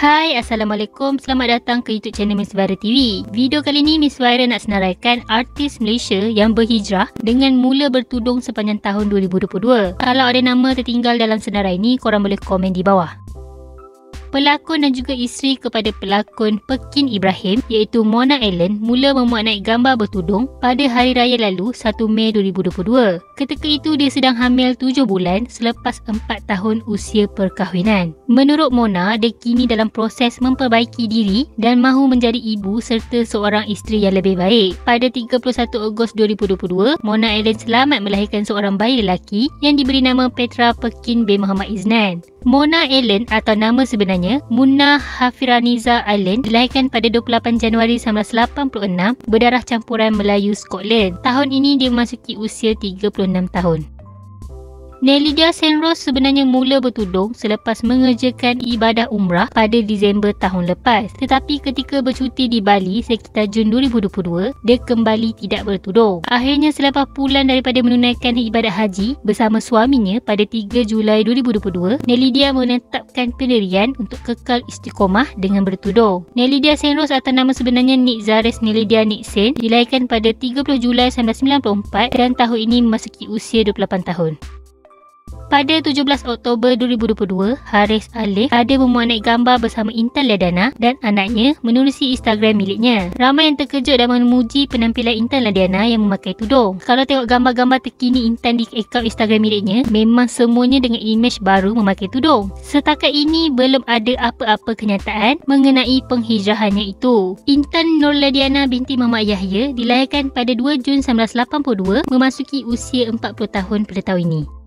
Hai, Assalamualaikum. Selamat datang ke YouTube channel Miss Vira TV. Video kali ni Miss Vira nak senaraikan artis Malaysia yang berhijrah dengan mula bertudung sepanjang tahun 2022. Kalau ada nama tertinggal dalam senarai ni, korang boleh komen di bawah pelakon dan juga isteri kepada pelakon Pekin Ibrahim iaitu Mona Allen mula memuat naik gambar bertudung pada hari raya lalu 1 Mei 2022. Ketika itu dia sedang hamil 7 bulan selepas 4 tahun usia perkahwinan. Menurut Mona, dia kini dalam proses memperbaiki diri dan mahu menjadi ibu serta seorang isteri yang lebih baik. Pada 31 Ogos 2022, Mona Allen selamat melahirkan seorang bayi lelaki yang diberi nama Petra Pekin bin Muhammad Iznan. Mona Allen atau nama sebenarnya namanya Muna Hafiraniza Island dilahirkan pada 28 Januari 1986 berdarah campuran Melayu Scotland. Tahun ini dia memasuki usia 36 tahun. Nelida Senros sebenarnya mula bertudung selepas mengerjakan ibadah umrah pada Disember tahun lepas. Tetapi ketika bercuti di Bali sekitar Jun 2022, dia kembali tidak bertudung. Akhirnya selepas pulang daripada menunaikan ibadah haji bersama suaminya pada 3 Julai 2022, Nelida menetapkan pendirian untuk kekal istiqomah dengan bertudung. Nelida Senros atau nama sebenarnya Nik Zares Nelida Nik Sen dilahirkan pada 30 Julai 1994 dan tahun ini memasuki usia 28 tahun. Pada 17 Oktober 2022, Haris Alif ada memuat naik gambar bersama Intan Ladiana dan anaknya menerusi Instagram miliknya. Ramai yang terkejut dan memuji penampilan Intan Ladiana yang memakai tudung. Kalau tengok gambar-gambar terkini Intan di akaun Instagram miliknya, memang semuanya dengan imej baru memakai tudung. Setakat ini belum ada apa-apa kenyataan mengenai penghijrahannya itu. Intan Nur Ladiana binti Mama Yahya dilahirkan pada 2 Jun 1982 memasuki usia 40 tahun pada tahun ini.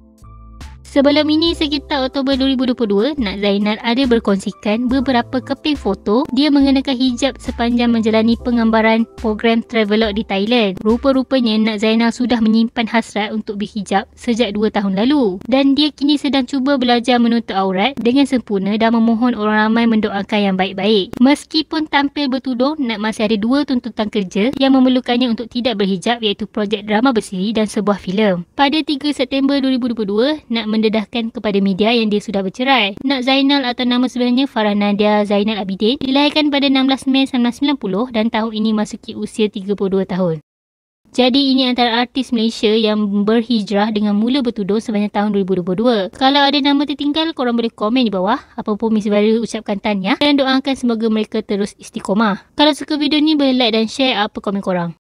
Sebelum ini sekitar Oktober 2022, Nak Zainal ada berkongsikan beberapa keping foto dia mengenakan hijab sepanjang menjalani penggambaran program Travelog di Thailand. Rupa-rupanya Nak Zainal sudah menyimpan hasrat untuk berhijab sejak 2 tahun lalu dan dia kini sedang cuba belajar menutup aurat dengan sempurna dan memohon orang ramai mendoakan yang baik-baik. Meskipun tampil bertudung, Nak masih ada dua tuntutan kerja yang memerlukannya untuk tidak berhijab iaitu projek drama bersiri dan sebuah filem. Pada 3 September 2022, Nak men- mendedahkan kepada media yang dia sudah bercerai. Nak Zainal atau nama sebenarnya Farah Nadia Zainal Abidin dilahirkan pada 16 Mei 1990 dan tahun ini masuki usia 32 tahun. Jadi ini antara artis Malaysia yang berhijrah dengan mula bertudung sebanyak tahun 2022. Kalau ada nama tertinggal, korang boleh komen di bawah. Apapun Miss Baru ucapkan tanya dan doakan semoga mereka terus istiqomah. Kalau suka video ni, boleh like dan share apa komen korang.